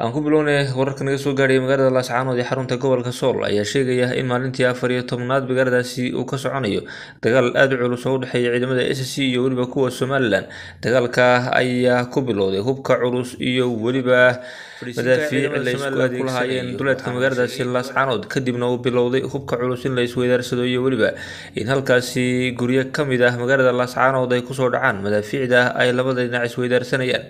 aan ku bilownay wararka naga soo gaadhaya magaalada laascaanood ee xarunta gobolka sool ayaa sheegaya in maalintii afar iyo tobnaad magaaladaasi uu ka soconayo dagaal aada u culus oo u dhexeeya ciidamada s c iyo weliba kuwa somalilan dagaalka ayaa ku bilowday hubka culus iyo weliba madaafiic la lahaayeen duleedka magaaladaasi laascaanood kadibna uu bilowday hubka culus in la isweydaarsado iyo weliba in halkaasi guryo ka mid ah magaalada laascaanood ay kusoo dhacaan madaafiicda ay labada dhinac isweydaarsanayaan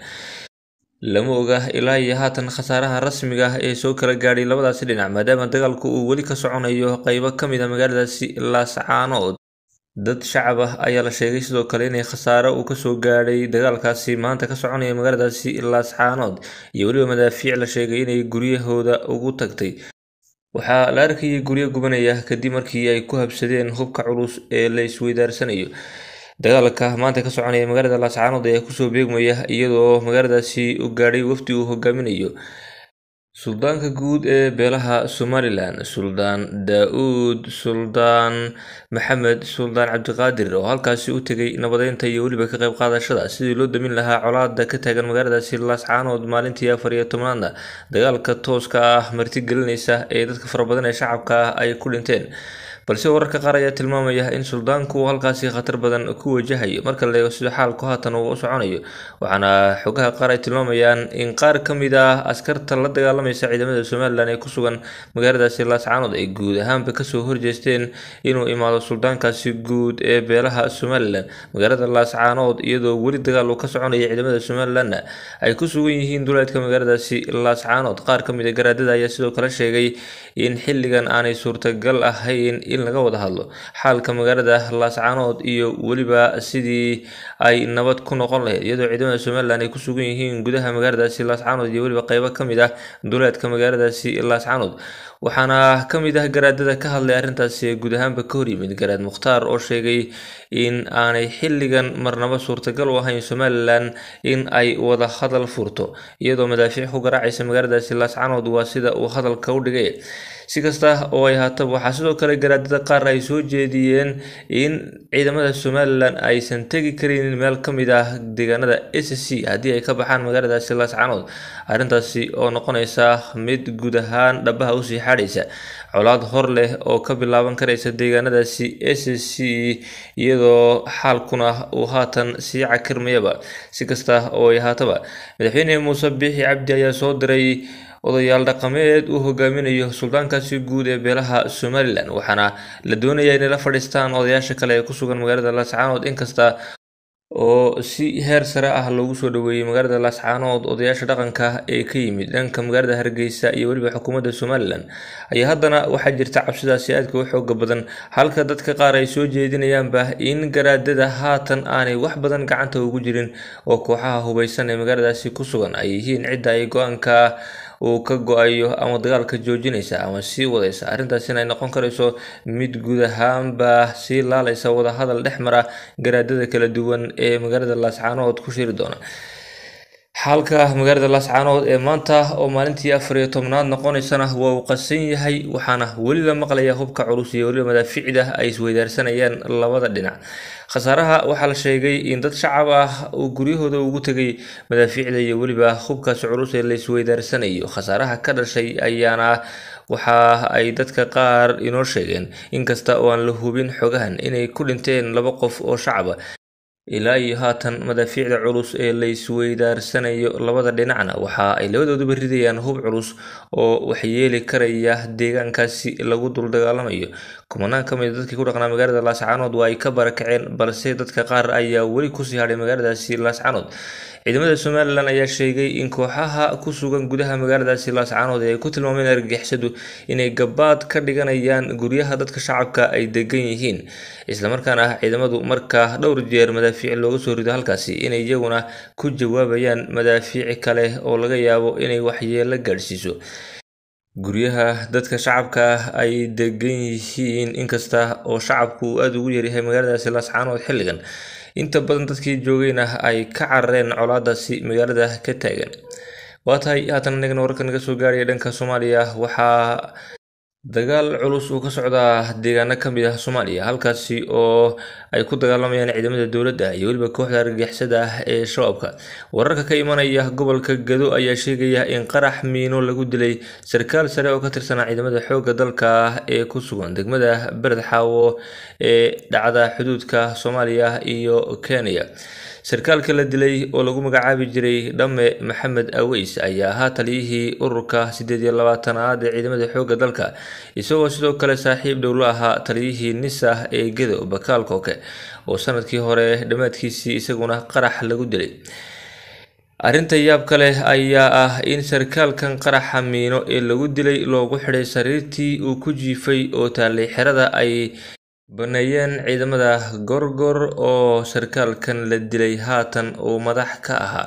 lama oga ilaa iyo haatan khasaaraha rasmiga ah ee soo kala gaadhay labadaasi dhinac maadaama dagaalku uu weli ka soconayo qaybo ka mid a ah magaaladaasi laascaanood dad shacab ah ayaa la sheegay sidoo kale inay khasaaro uu kasoo gaadhay dagaalkaasi maanta ka soconaya magaaladaasi laascaanood iyo weliba madaafiic la sheegay inay guryahooda ugu tagtay waxaa la arkayay gurya gubanaya kadib markii ay ku habsadeen hubka culus ee la ysweydaarsanayo dagaalka maanta ka soconaya magaalada laascaanood ayaa kusoo beegmaya iyadoo magaaladaasi u gaadhay wafdi uu hogaaminayo Suldaanka guud ee beelaha Somalilan Suldaan Daa'uud Suldaan Maxamed Suldaan Cabdiqaadir oo halkaasi u tegay nabadeynta iyo weliba ka qayb qaadashada sidii loo damin lahaa colaada ka taagan magaaladaasi laascaanood maalintii afar iyo tobnaadna dagaalka tooska ah marti gelinaysa ee dadka fara badan ee shacabka ah ay ku dhinteen balse wararka qaar ayaa tilmaamaya in suldaanku uu halkaasi khatar badan ku wajahayo marka la eego sida xaalku haatan uu u soconayo waxaana xogaha qaar ay tilmaamayaan in qaar ka mid ah askarta la dagaalama dagaalameysa ciidamada somalilan ee kusugan magaaladaasi laascaanood ay guud ahaanba kasoo horjeesteen inuu imaado suldaankaasi guud ee beelaha somalilan magaalada laascaanood iyadoo weli dagaal uu ka soconaya ciidamada somalilanna ay ku sugan yihiin duleedka magaaladaasi laascaanood qaar kamid a ah garaadada ayaa sidoo kale sheegay in xilligan aanay suurtagal ahayn in laga wada hadlo xaalka magaalada laascaanood iyo weliba sidii ay nabad ku noqon lahayd iyadoo ciidamada somaliland ay ku sugan yihiin gudaha magaaladaasi laascaanood iyo weliba qeybo kamid ah duleedka magaaladaasi laas canood waxaana ka mid ah garaadada ka hadlay arrintaasi guud ahaanba ka hor yimid garaad mukhtaar oo sheegay in aanay xilligan marnaba suurtagal u ahayn somalilan in ay wada hadal furto iyadoo madaafiic ku garaacaysa magaaladaasi laas canood waa sida uu hadalka u dhigay si kasta oo ay haataba waxaa sidoo kale garaadada qaar ay soo jeediyeen in ciidamada somalilan aysan tegi karin meel ka mid ah deegaanada s c haddii ay ka baxaan magaaladaasi laascanood arrintaasi oo noqonaysa mid guud ahaan dhabaha usii xadhaysa colaad hor leh oo ka bilaaban karaysa deegaanadaasi s c iyadoo xaalkuna uu haatan sii cakirmayaba si kasta oo ay haataba madaxweyne muuse biixi cabdi ayaa soo diray odayaal dhaqameed uu hogaaminayo suldaankaasi guud ee beelaha somalilan waxaana la doonayaa inay la fadhiistaan odayaasha kale ee ku sugan magaalada laascaanood inkasta oo si heer sare ah loogu soo dhoweeyey magaalada laascaanood odayaasha dhaqanka ee ka yimid dhanka magaalada hargeysa iyo weliba xukuumadda somalilan ayaa haddana waxaa jirta cabsidaasi aadka u xooga badan halka dadka qaar ay soo jeedinayaanba in garaadada haatan aanay wax badan gacanta ugu jirin oo kooxaha hubaysan ee magaaladaasi ku sugan ay yihiin cidda ay go-aanka uu ka go-ayo ama dagaalka joojinaysa ama sii wadaysa arrintaas inay noqon karayso mid guud ahaanba sii laalaysa wadahadal dhex mara garaadada kala duwan ee magaalada laascaanood ku shiri doona xaalka magaalada laascaanood ee maanta oo maalintii afar iyo tobnaad noqonaysana waa uu qasan yahay waxaana weli la maqlaya hubka culus iyo weliba madaaficda ay isweydaarsanayaan labada dhinac khasaaraha waxaa la sheegay in dad shacab ah uu guryahooda ugu tegay madaaficda iyo weliba hubkaasi culus ee la isweydaaranayo khasaaraha ka dhashay ayaana waxa ay dadka qaar inoo sheegeen inkasta oo aan la hubin xogahan inay ku dhinteen laba qof oo shacaba ah ilaa iyo haatan madaafiicda culus ee laysweydaarsanayo labada dhinacna waxa ay labadooduba ridayaan hub culus oo waxyeeli karaya deegaankaasi lagu dul dagaalamayo kumanaan ka mida ah dadkii ku dhaqnaa magaalada laascanood waa ay ka barakaceen balse dadka qaar ayaa weli kusii hadhay magaaladaasi laascanood ciidamada somalilan ayaa sheegay in kooxaha ku sugan gudaha magaaladaasi laascaanood ee ay ku tilmaameen argagixisadu inay gabaad ka dhiganayaan guryaha dadka shacabka ay degan yihiin islamarkaana ah ciidamadu marka dhowr jeer madaafiic looga soo rido halkaasi inay iyaguna ku jawaabayaan madaafiic kale oo laga yaabo inay waxyeelo gaadhsiiso guryaha dadka shacabka ay degan yihiin inkasta oo shacabku uu aada ugu yaryahay magaaladaasi laascaanood xilligan inta badan dadkii joogeyna ay ka carareen colaadaasi magaalada ka taagan waa tahay haatan inagana wararkan naga soo gaaraya dhanka soomaaliya waxaa dagaal culus uu ka socdaa deegaano ka mid ah soomaaliya halkaasi oo ay ku dagaalamayaan ciidamada dowladda iyo weliba kooxda argagixisada ah ee shabaabka wararka ka imanaya gobolka gado ayaa sheegaya in qarax miino lagu dilay sarkaal sare oo ka tirsanaa ciidamada xoogga dalka ee ku sugan degmada bered xaawo ee dhacda xuduudka soomaaliya iyo kenya sarkaalka la dilay oo lagu magacaabi jiray dhamme maxamed aweys ayaa ahaa taliyihii ururka sideed iyo labaatanaad ah ee ciidamada xoogga dalka isagoo sidoo kale saaxiib dhowlo ahaa taliyihii nisa ee gedo bakaal kooke oo sanadkii hore dhammaadkiisii isaguna qarax lagu dilay arrinta yaabka leh ayaa ah in sarkaalkan qaraxa miino ee lagu dilay loogu xidhay sariirtii uu ku jiifay oo taallay xerada ay baneeyeen ciidamada Gorgor oo sarkaalkan la dilay haatan uu madax ka ahaa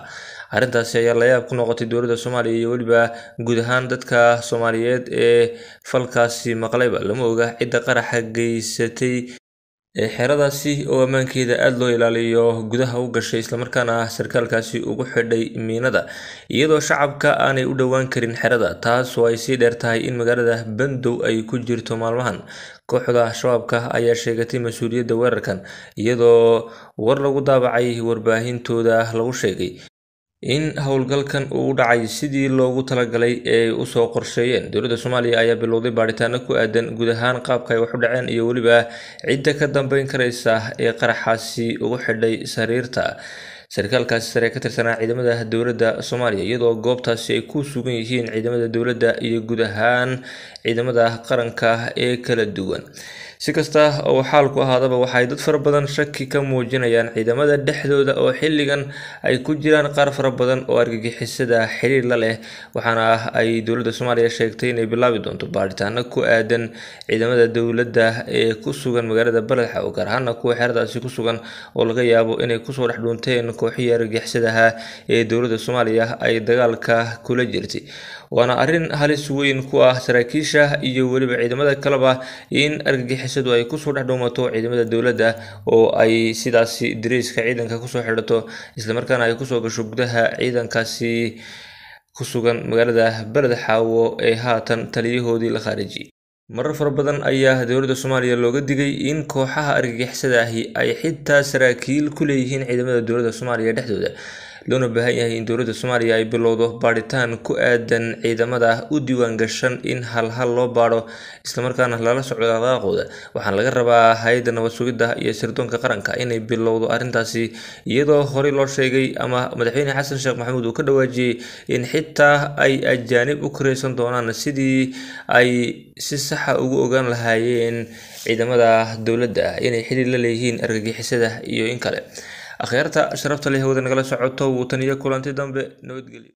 arrintaasi ayaa layaab ku noqotay dowladda soomaaliya iyo weliba guud ahaan dadka soomaaliyeed ee falkaasi maqlayba lama oga cidda qaraxa geysatay xeradaasi oo ammaankeeda aada loo ilaaliyo gudaha u gashay islamarkaana sarkaalkaasi ugu xidhay miinada iyadoo shacabka aanay u dhowaan karin xerada taas oo ay sii dheertahay in magaalada bandow ay ku jirto maalmahan kooxda shabaabka ayaa sheegatay mas-uuliyadda weerarkan iyadoo war lagu daabacay warbaahintooda lagu sheegay in howlgalkan uu u dhacay sidii loogu talagalay ee ay u soo qorsheeyeen dowladda soomaaliya ayaa bilowday baadhitaano ku aadan guud ahaan qaabka ay wax dhaceen iyo weliba cidda ka dambeyn karaysa ee qaraxaasi ugu xidhay sariirta sarkaalkaasi sare ka tirsanaa ciidamada dowladda soomaaliya iyadoo goobtaasi ay ku sugan yihiin ciidamada dowladda iyo guud ahaan ciidamada qaranka ee kala duwan si kasta oo xaalku ahaadaba waxay dad fara badan shaki ka muujinayaan ciidamada dhexdooda oo xilligan ay ku jiraan qaar fara badan oo argagixisada xiriir la leh waxaana ay dowladda soomaaliya sheegtay inay bilaabi doonto baadhitaano ku aadan ciidamada dowladda ee ku sugan magaalada baledxa oo gaar ahaana kuwa xeradaasi ku sugan oo laga yaabo inay kusoo dhexdhuunteen kooxihii argagixisada ahaa ee dowladda soomaaliya ay dagaalka kula jirtay waana arrin halis weyn ku ah saraakiisha iyo weliba ciidamada kaleba in argagixisadu ay kusoo dhexdhowmato ciidamada dowladda oo ay sidaasi dariiska ciidanka kusoo xidhato islamarkaana ay kusoo gasho gudaha ciidankaasi ku sugan magaalada beled xaawo ee haatan taliyahoodii la khaarijiyey Marar fara badan ayaa dowladda Soomaaliya looga digay in kooxaha argagixisada ahi ay xitaa saraakiil ku leeyihiin ciidamada dowladda Soomaaliya dhexdooda loona baahan yahay in dowladda soomaaliya ay bilowdo baadhitaan ku aadan ciidamada u diiwaan gashan in halhal loo baadho islamarkaana lala socdo dhaqaaqooda waxaana laga rabaa hay-adda nabad sugidda iyo sirdoonka qaranka inay bilowdo arrintaasi iyadoo horey loo sheegay ama madaxweyne xasan sheekh maxamuud uu ka dhawaajiyey in xitaa ay ajaanib u kareysan doonaan sidii ay si saxa ugu ogaan lahaayeen ciidamada dowladda inay xidhiir la leeyihiin argagixisada iyo in kale akhyaarta sharafta leh wada nagala socoto wuu taniyo kulanti dambe nabadgelyo